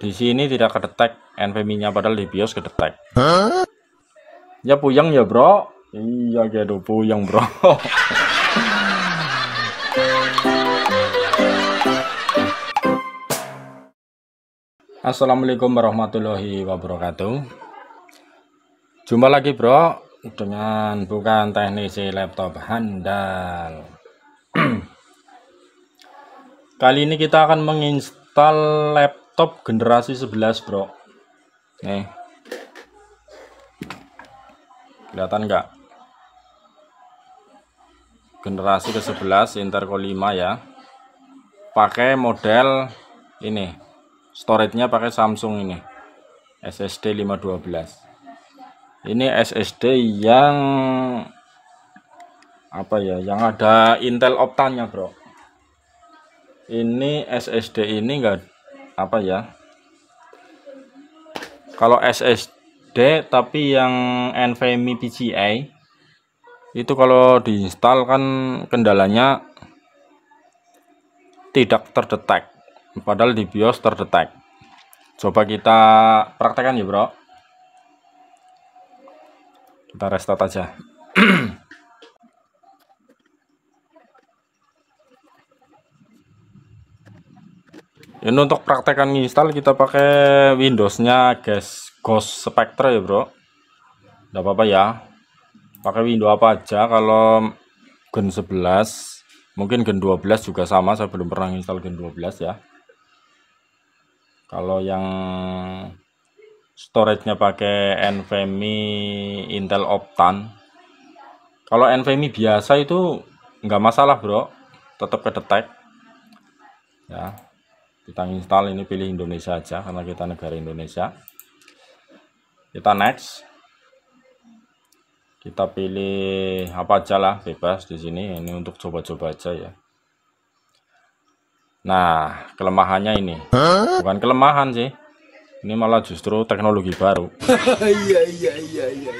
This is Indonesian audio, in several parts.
Di sini tidak kedetek NVMe-nya padahal di BIOS kedetek. Huh? Ya puyeng ya, Bro. Iya, gitu puyeng, Bro. Assalamualaikum warahmatullahi wabarakatuh. Jumpa lagi, Bro, dengan bukan teknisi laptop handal. Kali ini kita akan menginstal laptop Top generasi 11, Bro. Nih. Kelihatan enggak Generasi ke-11 Interco 5 ya. Pakai model ini. Storage-nya pakai Samsung ini. SSD 512. Ini SSD yang apa ya? Yang ada Intel Optanya, Bro ini SSD ini enggak apa ya kalau SSD tapi yang NVMe PCIe itu kalau diinstal kan kendalanya tidak terdetek padahal di BIOS terdetek coba kita praktekkan ya bro kita restart aja dan untuk praktekan install kita pakai Windowsnya gas guys Ghost Spectre ya bro enggak apa-apa ya pakai Windows apa aja kalau Gen 11 mungkin Gen 12 juga sama saya belum pernah install Gen 12 ya kalau yang storage-nya pakai NVMe Intel Optan kalau NVMe biasa itu nggak masalah bro tetap kedetek ya kita install ini pilih Indonesia aja karena kita negara Indonesia kita next kita pilih apa aja lah bebas di sini ini untuk coba-coba aja ya nah kelemahannya ini bukan kelemahan sih ini malah justru teknologi baru iya, iya iya iya iya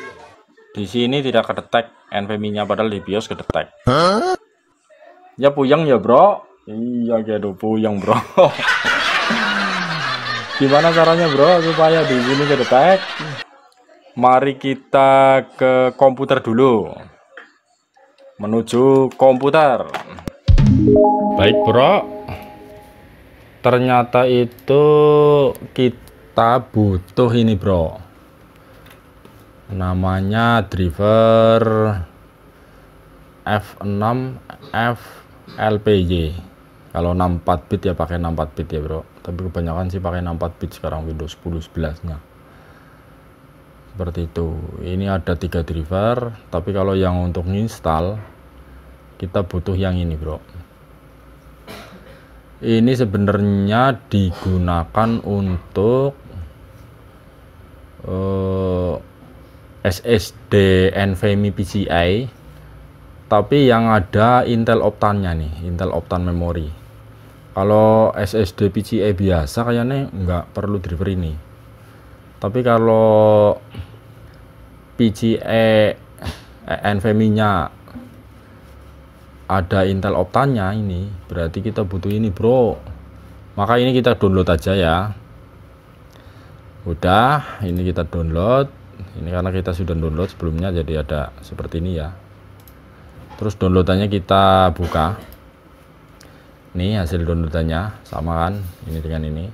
di sini tidak kedetek NVMe nya padahal di BIOS kedetek ya puyeng ya bro Iya kayak puyeng bro. Gimana caranya bro supaya di sini kedetek? Mari kita ke komputer dulu. Menuju komputer. Baik bro. Ternyata itu kita butuh ini bro. Namanya driver F6 FLPY kalau 64 bit ya pakai 64 bit ya bro tapi kebanyakan sih pakai 64 bit sekarang Windows 10 11 nya seperti itu ini ada tiga driver tapi kalau yang untuk install kita butuh yang ini bro ini sebenarnya digunakan untuk uh, eh, SSD NVMe PCI tapi yang ada Intel Optan Optane-nya nih Intel Optan Memory kalau SSD PCIe biasa kayaknya nggak perlu driver ini tapi kalau PCIe eh, NVMe nya ada Intel Optany-nya ini berarti kita butuh ini bro maka ini kita download aja ya udah ini kita download ini karena kita sudah download sebelumnya jadi ada seperti ini ya terus downloadannya kita buka ini hasil downloadannya sama kan ini dengan ini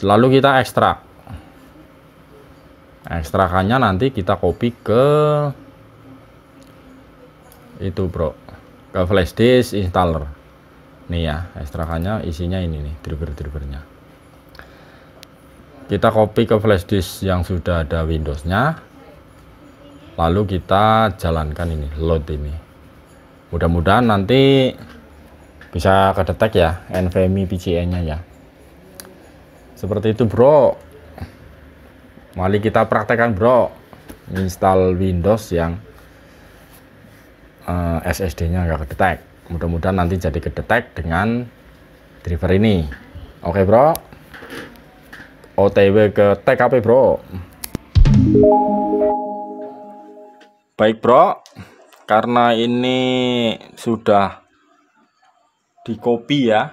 lalu kita ekstrak ekstrakannya nanti kita copy ke itu bro ke flash disk installer nih ya ekstrakannya isinya ini nih driver-drivernya kita copy ke flash disk yang sudah ada windowsnya lalu kita jalankan ini load ini mudah-mudahan nanti bisa kedetek ya NVMe PCN nya ya seperti itu bro mari kita praktekkan bro install Windows yang uh, eh, SSD nya nggak kedetek mudah-mudahan nanti jadi kedetek dengan driver ini oke bro OTW ke TKP bro baik bro karena ini sudah di copy ya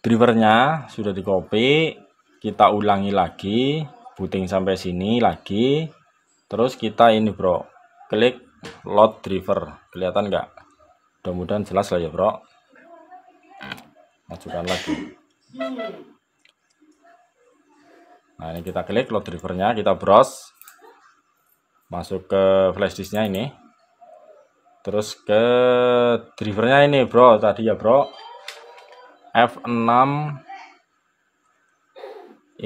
drivernya sudah di copy kita ulangi lagi booting sampai sini lagi terus kita ini bro klik load driver kelihatan enggak mudah-mudahan jelas lah ya bro majukan lagi nah ini kita klik load drivernya kita browse masuk ke flash disknya ini terus ke drivernya ini bro tadi ya bro F6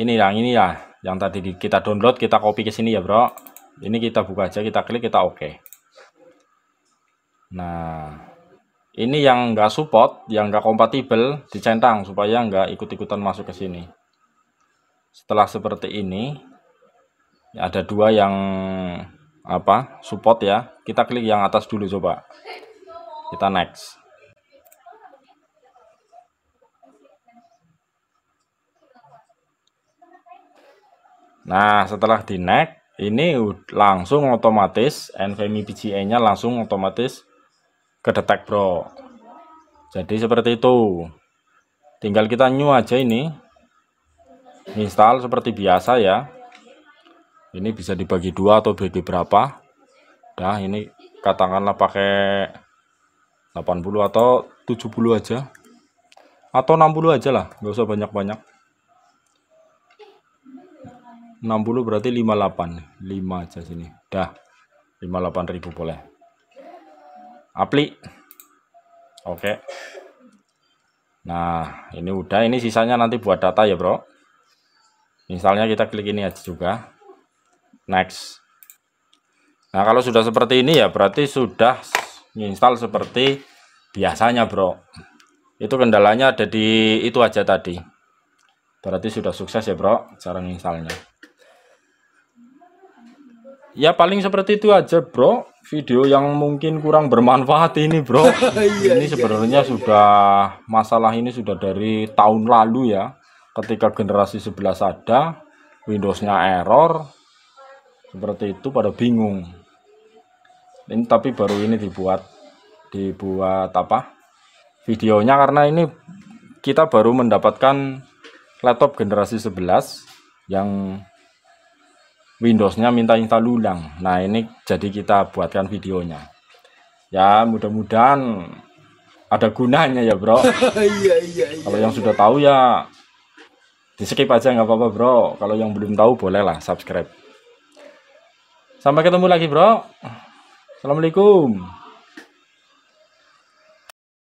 ini yang ini ya yang tadi kita download kita copy ke sini ya bro ini kita buka aja kita klik kita oke okay. nah ini yang enggak support yang enggak kompatibel dicentang supaya enggak ikut-ikutan masuk ke sini setelah seperti ini ada dua yang apa support ya kita klik yang atas dulu coba kita next Nah, setelah di next ini langsung otomatis NVMe PGA-nya langsung otomatis ke detect, Bro. Jadi seperti itu. Tinggal kita new aja ini. Install seperti biasa ya ini bisa dibagi dua atau bagi berapa Dah ini katakanlah pakai 80 atau 70 aja atau 60 aja lah nggak usah banyak-banyak 60 berarti 58 5 aja sini dah 58.000 boleh aplik oke nah ini udah ini sisanya nanti buat data ya bro misalnya kita klik ini aja juga next nah kalau sudah seperti ini ya berarti sudah install seperti biasanya bro itu kendalanya ada di itu aja tadi berarti sudah sukses ya bro cara installnya ya paling seperti itu aja bro video yang mungkin kurang bermanfaat ini bro iya, iya, ini iya. sebenarnya sudah masalah ini sudah dari tahun lalu ya ketika generasi 11 ada Windowsnya error seperti itu pada bingung ini tapi baru ini dibuat dibuat apa videonya karena ini kita baru mendapatkan laptop generasi 11 yang Windowsnya minta install ulang nah ini jadi kita buatkan videonya ya mudah-mudahan ada gunanya ya bro iya, iya, iya. kalau yang sudah tahu ya di skip aja nggak apa-apa bro kalau yang belum tahu bolehlah subscribe Sampai ketemu lagi, Bro. Assalamualaikum.